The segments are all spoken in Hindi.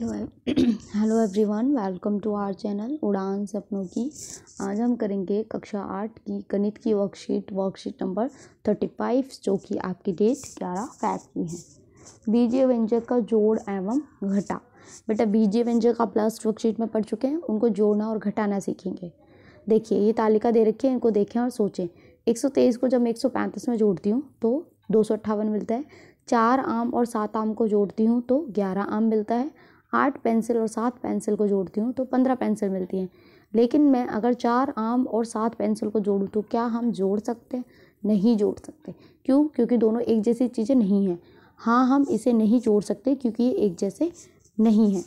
hello hello everyone welcome to our channel Udaan सपनों की आज हम करेंगे कक्षा आठ की गणित की worksheet worksheet number thirty five जो कि आपकी डेट ग्यारह फैब की है बीजे व्यंजक का जोड़ एवं घटा बेटा बीजे व्यंजक का प्लस वर्कशीट में पढ़ चुके हैं उनको जोड़ना और घटाना सीखेंगे देखिए ये तालिका दे रखी है इनको देखें और सोचें एक सौ तेईस को जब मैं एक सौ पैंतीस में जोड़ती हूँ तो दो सौ अट्ठावन मिलता है चार आम और सात आम को जोड़ती हूँ तो ग्यारह आम मिलता है आठ पेंसिल और सात पेंसिल को जोड़ती हूँ तो पंद्रह पेंसिल मिलती हैं लेकिन मैं अगर चार आम और सात पेंसिल को जोड़ूँ तो क्या हम जोड़ सकते हैं नहीं जोड़ सकते क्यों क्योंकि दोनों एक जैसी चीज़ें नहीं हैं हाँ हम इसे नहीं जोड़ सकते क्योंकि ये एक जैसे नहीं हैं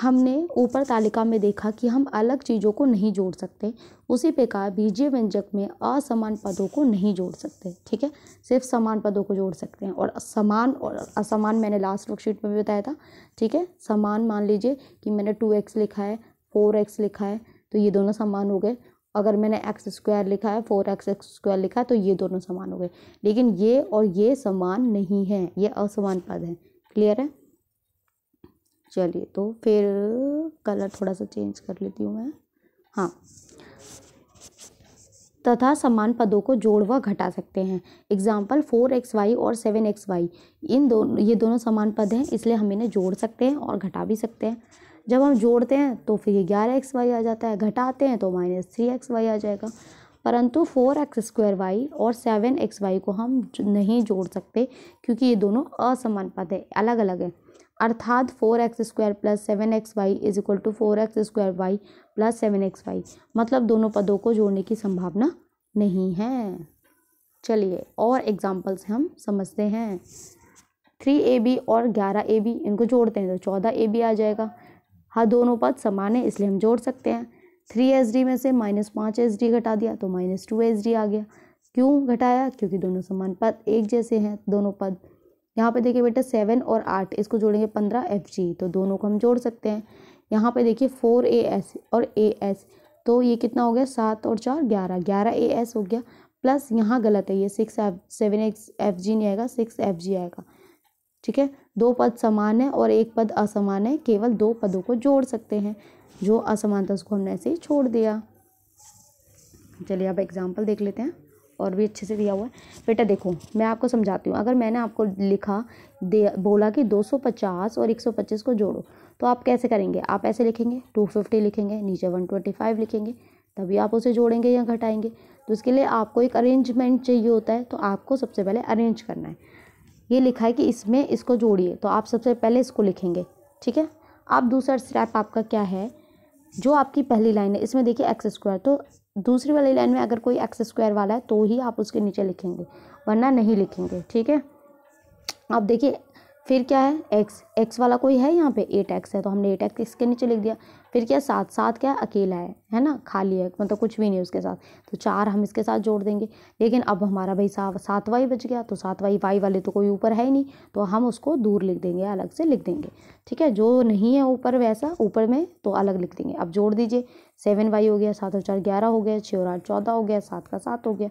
हमने ऊपर तालिका में देखा कि हम अलग चीज़ों को नहीं जोड़ सकते उसी प्रकार बीजीय व्यंजक में असमान पदों को नहीं जोड़ सकते ठीक है सिर्फ समान पदों को जोड़ सकते हैं और समान और असमान मैंने लास्ट वर्कशीट में भी बताया था ठीक है समान मान लीजिए कि मैंने टू एक्स लिखा है फोर एक्स लिखा है तो ये दोनों समान हो गए अगर मैंने एक्स स्क्वायर लिखा है फोर एक्स एक्स स्क्वायर लिखा है तो ये दोनों समान हो गए लेकिन ये और ये समान नहीं है ये असमान पद है क्लियर है चलिए तो फिर कलर थोड़ा सा चेंज कर लेती हूँ मैं हाँ तथा समान पदों को जोड़ व घटा सकते हैं एग्जाम्पल फोर एक्स वाई और सेवन एक्स वाई इन दोनों ये दोनों समान पद हैं इसलिए हम इन्हें जोड़ सकते हैं और घटा भी सकते हैं जब हम जोड़ते हैं तो फिर ये ग्यारह एक्स वाई आ जाता है घटाते हैं तो माइनस थ्री एक्स वाई आ जाएगा परंतु फोर एक्स स्क्वायर वाई और सेवन एक्स वाई को हम नहीं जोड़ सकते क्योंकि ये दोनों असमान पद है अलग अलग है अर्थात four X square plus seven X Y is equal to four X square Y plus seven X Y मतलब दोनों पदों को जोड़ने की संभावना नहीं है चलिए और एग्जाम्पल्स हम समझते हैं थ्री ए बी और ग्यारह ए बी इनको जोड़ते हैं तो चौदह ए बी आ जाएगा हाँ दोनों पद समान है इसलिए हम जोड़ सकते हैं थ्री एस डी में से माइनस पाँच एस डी घटा दिया तो माइनस टू एस डी आ गया क्यों घटाया क्योंकि दोनों समान पद एक जैसे हैं दोनों पद यहाँ पे देखिए बेटा सेवन और आठ इसको जोड़ेंगे पंद्रह एफ जी तो दोनों को हम जोड़ सकते हैं यहाँ पे देखिए फोर ए एस और ए एस तो ये कितना हो गया सात और चार ग्यारह ग्यारह ए एस हो गया प्लस यहाँ गलत है ये six F seven X F G नहीं आएगा सिक्स एफ जी आएगा ठीक है दो पद समान है और एक पद असमान है केवल दो पदों को जोड़ सकते हैं जो असमानता उसको हमने ऐसे ही छोड़ दिया चलिए अब एग्जाम्पल देख लेते हैं और भी अच्छे से दिया हुआ है बेटा देखो मैं आपको समझाती हूँ अगर मैंने आपको लिखा दे बोला कि 250 और 125 को जोड़ो तो आप कैसे करेंगे आप ऐसे लिखेंगे 250 लिखेंगे नीचे 125 लिखेंगे तभी आप उसे जोड़ेंगे या घटाएंगे तो उसके लिए आपको एक अरेंजमेंट चाहिए होता है तो आपको सबसे पहले अरेंज करना है ये लिखा है कि इसमें इसको जोड़िए तो आप सबसे पहले इसको लिखेंगे ठीक है अब दूसरा स्टेप आपका क्या है जो आपकी पहली लाइन है इसमें देखिए एक्स स्क्वायर तो दूसरी वाली लाइन में अगर कोई एक्स स्क्वायर वाला है तो ही आप उसके नीचे लिखेंगे वरना नहीं लिखेंगे ठीक है अब देखिए फिर क्या है एक्स एक्स वाला कोई है यहाँ पे एट एक्स है तो हमने एट एक्स इसके नीचे लिख दिया फिर क्या साथ साथ क्या अकेला है है ना खाली है मतलब कुछ भी नहीं उसके साथ तो चार हम इसके साथ जोड़ देंगे लेकिन अब हमारा भाई सात वाई बच गया तो सातवाई वाई वाले तो कोई ऊपर है ही नहीं तो हम उसको दूर लिख देंगे अलग से लिख देंगे ठीक है जो नहीं है ऊपर वैसा ऊपर में तो अलग लिख देंगे अब जोड़ दीजिए सेवन वाई हो गया सात और चार ग्यारह हो गया छः और आठ चौदह हो गया सात का सात हो गया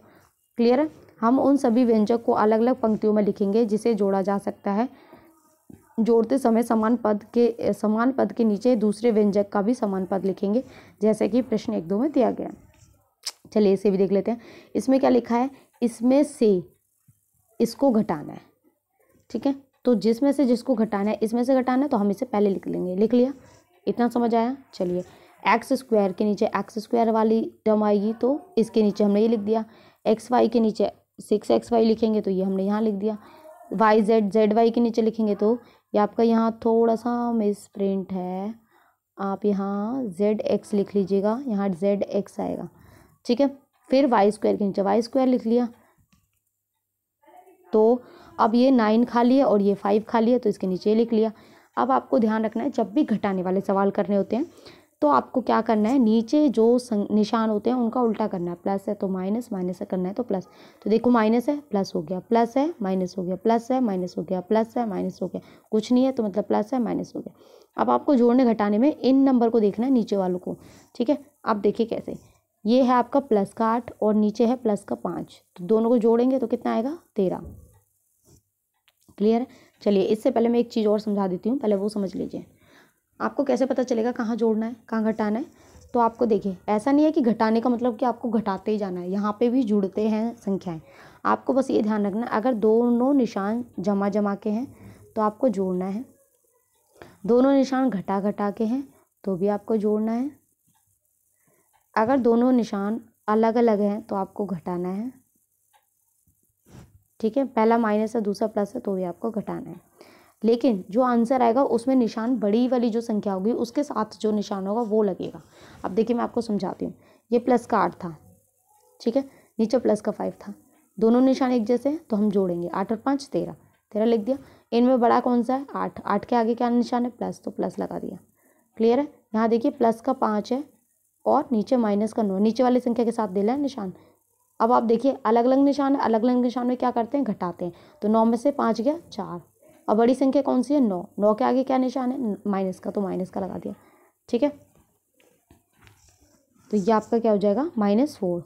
क्लियर है हम उन सभी व्यंजक को अलग अलग पंक्तियों में लिखेंगे जिसे जोड़ा जा सकता है जोड़ते समय समान पद के समान पद के नीचे दूसरे व्यंजक का भी समान पद लिखेंगे जैसे कि प्रश्न एक दो में दिया गया चलिए इसे भी देख लेते हैं इसमें क्या लिखा है इसमें से इसको घटाना है ठीक है तो जिसमें से जिसको घटाना है इसमें से घटाना है तो हम इसे पहले लिख लेंगे लिख लिया इतना समझ आया चलिए एक्स स्क्वायर के नीचे एक्स स्क्वायर वाली टर्म आएगी तो इसके नीचे हमने ये लिख दिया एक्स वाई के नीचे सिक्स एक्स वाई लिखेंगे तो ये हमने यहाँ लिख दिया वाई जेड जेड वाई के नीचे लिखेंगे तो या आपका यहाँ थोड़ा सा मिस प्रिंट है आप यहाँ जेड एक्स लिख लीजिएगा यहाँ जेड एक्स आएगा ठीक है फिर वाई स्क्वायर के नीचे वाई स्क्वायर लिख लिया तो अब ये नाइन खाली है और ये फाइव खाली है तो इसके नीचे लिख लिया अब आपको ध्यान रखना है जब भी घटाने वाले सवाल करने होते हैं तो आपको क्या करना है नीचे जो निशान होते हैं उनका उल्टा करना है प्लस है तो माइनस माइनस है करना है तो प्लस तो देखो माइनस है प्लस हो गया प्लस है माइनस हो गया प्लस है माइनस हो गया प्लस है माइनस हो गया कुछ नहीं है तो मतलब प्लस है माइनस हो गया अब आपको जोड़ने घटाने में इन नंबर को देखना है नीचे वालों को ठीक है आप देखिए कैसे ये है आपका प्लस का आठ और नीचे है प्लस का पाँच तो दोनों को जोड़ेंगे तो कितना आएगा तेरह क्लियर है चलिए इससे पहले मैं एक चीज़ और समझा देती हूँ पहले वो समझ लीजिए आपको कैसे पता चलेगा कहाँ जोड़ना है कहाँ घटाना है तो आपको देखिए ऐसा नहीं है कि घटाने का मतलब कि आपको घटाते ही जाना है यहाँ पे भी जुड़ते हैं संख्याएं आपको बस ये ध्यान रखना अगर दोनों निशान जमा जमा के हैं तो आपको जोड़ना है दोनों निशान घटा घटा के हैं तो भी आपको जोड़ना है अगर दोनों निशान अलग अलग हैं तो आपको घटाना है ठीक है पहला माइनस है दूसरा प्लस है तो भी आपको घटाना है लेकिन जो आंसर आएगा उसमें निशान बड़ी वाली जो संख्या होगी उसके साथ जो निशान होगा वो लगेगा अब देखिए मैं आपको समझाती हूँ ये प्लस का आठ था ठीक है नीचे प्लस का फाइव था दोनों निशान एक जैसे हैं तो हम जोड़ेंगे आठ और पाँच तेरह तेरह लिख दिया इनमें बड़ा कौन सा है आठ आठ के आगे क्या निशान है प्लस तो प्लस लगा दिया क्लियर है यहाँ देखिए प्लस का पाँच है और नीचे माइनस का नौ नीचे वाली संख्या के साथ दे लें निशान अब आप देखिए अलग अलग निशान अलग अलग निशान में क्या करते हैं घटाते हैं तो नौ में से पाँच गया चार और बड़ी संख्या कौन सी है नौ नौ के आगे क्या निशान है माइनस का तो माइनस का लगा दिया ठीक है तो ये आपका क्या हो जाएगा माइनस फोर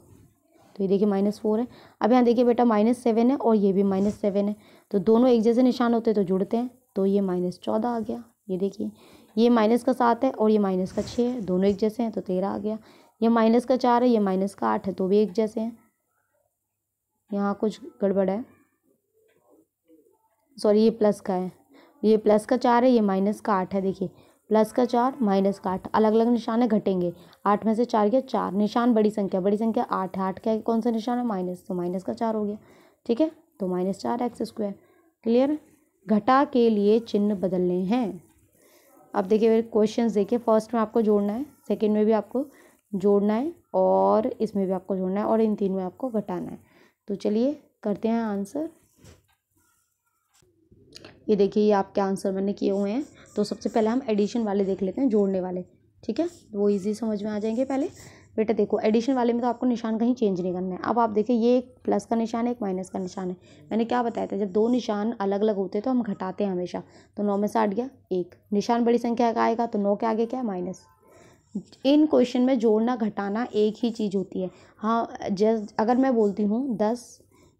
तो ये देखिए माइनस फोर है अब यहाँ देखिए बेटा माइनस सेवन है और ये भी माइनस सेवन है तो दोनों एक जैसे निशान होते हैं तो जुड़ते हैं तो ये माइनस चौदह आ गया ये देखिए ये माइनस का सात है और ये माइनस का छः है दोनों एक जैसे हैं तो तेरह आ गया ये माइनस का चार है ये माइनस का आठ है तो भी एक जैसे हैं यहाँ कुछ गड़बड़ है सॉरी ये प्लस का है ये प्लस का चार है ये माइनस का आठ है देखिए प्लस का चार माइनस का आठ अलग अलग निशान है घटेंगे आठ में से चार गया चार निशान बड़ी संख्या बड़ी संख्या आठ है आठ क्या कौन सा निशान है माइनस तो माइनस का चार हो गया ठीक है तो माइनस चार एक्स स्क्वायर क्लियर घटा के लिए चिन्ह बदलने हैं अब देखिए मेरे क्वेश्चन देखिए फर्स्ट में आपको जोड़ना है सेकेंड में भी आपको जोड़ना है और इसमें भी आपको जोड़ना है और इन तीन में आपको घटाना है तो चलिए करते हैं आंसर ये देखिए ये आपके आंसर मैंने किए हुए हैं तो सबसे पहले हम एडिशन वाले देख लेते हैं जोड़ने वाले ठीक है वो इजी समझ में आ जाएंगे पहले बेटा देखो एडिशन वाले में तो आपको निशान कहीं चेंज नहीं करना है अब आप देखिए ये एक प्लस का निशान है एक माइनस का निशान है मैंने क्या बताया था जब दो निशान अलग अलग होते हैं तो हम घटाते हैं हमेशा तो नौ में से आठ गया एक निशान बड़ी संख्या का आएगा तो नौ के आगे क्या है माइनस इन क्वेश्चन में जोड़ना घटाना एक ही चीज़ होती है हाँ जैस अगर मैं बोलती हूँ दस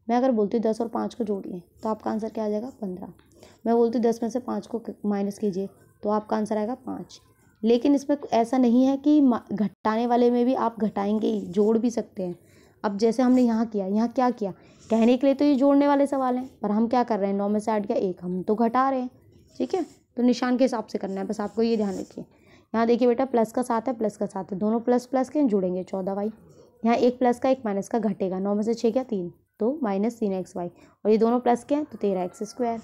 मैं अगर बोलती हूँ दस और पाँच को जोड़ लें तो आपका आंसर क्या आ जाएगा पंद्रह मैं बोलती हूँ दस में से पाँच को माइनस कीजिए तो आपका आंसर आएगा पाँच लेकिन इसमें ऐसा नहीं है कि घटाने वाले में भी आप घटाएंगे ही जोड़ भी सकते हैं अब जैसे हमने यहाँ किया यहाँ क्या किया कहने के लिए तो ये जोड़ने वाले सवाल हैं पर हम क्या कर रहे हैं नौ में से आठ गया एक हम तो घटा रहे हैं ठीक है तो निशान के हिसाब से करना है बस आपको ये ध्यान रखिए यहाँ देखिए बेटा प्लस का साथ है प्लस का साथ है दोनों प्लस प्लस के जुड़ेंगे चौदह वाई यहाँ एक प्लस का एक माइनस का घटेगा नौ में से छः क्या तीन तो माइनस तीन एक्स वाई और ये दोनों प्लस के हैं तो तेरह एक्स स्क्वायर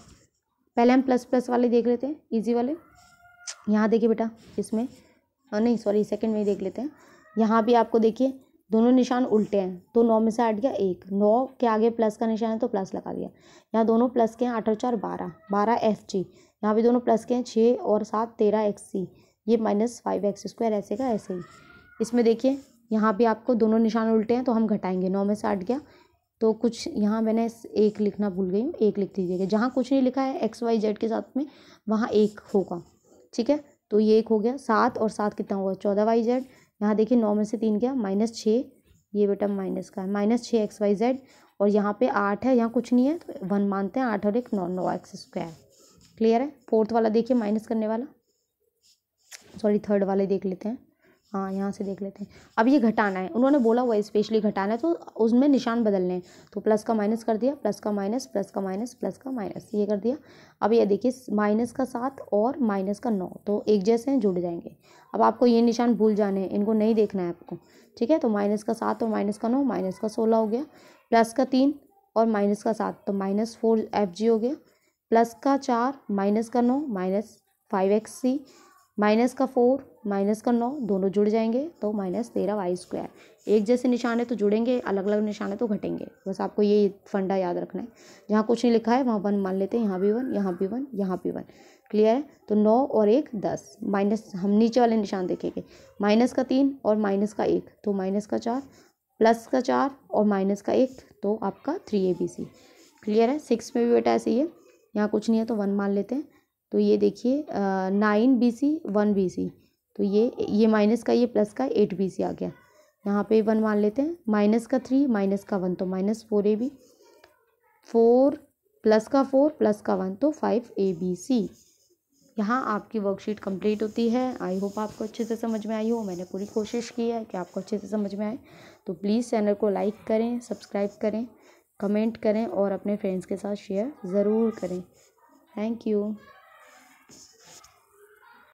पहले हम प्लस प्लस वाले देख लेते हैं इजी वाले यहाँ देखिए बेटा इसमें नहीं सॉरी सेकंड में ही देख लेते हैं यहाँ भी आपको देखिए दोनों निशान उल्टे हैं तो नौ में से हट गया एक नौ के आगे प्लस का निशान है तो प्लस लगा दिया यहाँ दोनों प्लस के हैं आठ और चार बारह बारह एस जी यहाँ भी दोनों प्लस के हैं छः और सात तेरह एक्स सी ये माइनस फाइव एक्स स्क्वायर ऐसे का ऐसे ही इसमें देखिए यहाँ भी आपको दोनों निशान उल्टे हैं तो हम घटाएंगे नौ में से हट गया तो कुछ यहाँ मैंने एक लिखना भूल गई हूँ एक लिख दीजिएगा जहाँ कुछ नहीं लिखा है एक्स वाई जेड के साथ में वहाँ एक होगा ठीक है तो ये एक हो गया सात और सात कितना हुआ चौदह वाई जेड यहाँ देखिए नौ में से तीन गया माइनस छः ये बेटा माइनस का है माइनस छः एक्स वाई जेड और यहाँ पे आठ है यहाँ कुछ नहीं है तो वन मानते हैं आठ और एक नौ नौ एक्स स्क्वायर क्लियर है फोर्थ वाला देखिए माइनस करने वाला सॉरी थर्ड वाले देख लेते हैं हाँ यहाँ से देख लेते हैं अब ये घटाना है उन्होंने बोला हुआ स्पेशली घटाना है तो उसमें निशान बदलने हैं तो प्लस का माइनस कर दिया प्लस का माइनस प्लस का माइनस प्लस का माइनस ये कर दिया अब ये देखिए माइनस का सात और माइनस का नौ तो एक जैसे हैं जुड़ जाएंगे अब आपको ये निशान भूल जाने हैं इनको नहीं देखना है आपको ठीक है तो माइनस का सात और माइनस का नौ माइनस का सोलह हो गया प्लस का तीन और माइनस का सात तो माइनस फोर एफ जी हो गया प्लस का चार माइनस का नौ minus five X C minus का फोर माइनस का नौ दोनों जुड़ जाएंगे तो माइनस तेरह वाई स्क्वायर एक जैसे निशान है तो जुड़ेंगे अलग अलग निशान है तो घटेंगे बस आपको ये फंडा याद रखना है जहाँ कुछ नहीं लिखा है वहाँ वन मान लेते हैं यहाँ भी वन यहाँ भी वन यहाँ भी वन क्लियर है तो नौ और एक दस माइनस हम नीचे वाले निशान देखेंगे माइनस का तीन और माइनस का एक तो माइनस का चार प्लस का चार और माइनस का एक तो आपका three A B C clear है सिक्स में भी बेटा ऐसे ही है यहाँ कुछ नहीं है तो वन मान लेते हैं तो ये देखिए nine B C one B C तो ये ये माइनस का ये प्लस का एट बी सी आ गया यहाँ पे वन मान लेते हैं माइनस का थ्री माइनस का वन तो minus four A B four plus का फोर प्लस का वन तो फाइव ए बी सी यहाँ आपकी वर्कशीट कंप्लीट होती है आई होप आपको अच्छे से समझ में आई हो मैंने पूरी कोशिश की है कि आपको अच्छे से समझ में आए तो प्लीज़ चैनल को लाइक करें सब्सक्राइब करें कमेंट करें और अपने फ्रेंड्स के साथ शेयर ज़रूर करें थैंक यू